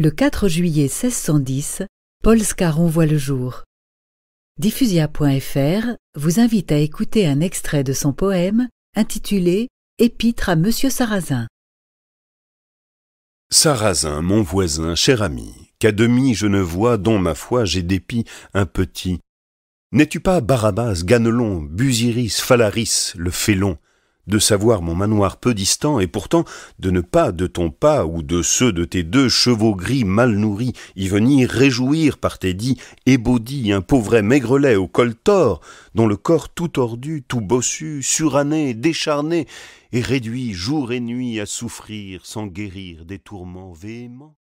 Le 4 juillet 1610, Paul Scarron voit le jour. Diffusia.fr vous invite à écouter un extrait de son poème intitulé Épître à Monsieur Sarrazin. Sarrazin, mon voisin, cher ami, qu'à demi je ne vois, dont ma foi j'ai dépit un petit. N'es-tu pas Barabbas, Ganelon, Busiris, Phalaris, le félon de savoir mon manoir peu distant, et pourtant de ne pas de ton pas ou de ceux de tes deux chevaux gris mal nourris y venir réjouir par tes dits ébaudis un pauvre maigrelet au col tort, dont le corps tout tordu, tout bossu, suranné, décharné, est réduit jour et nuit à souffrir sans guérir des tourments véhéments.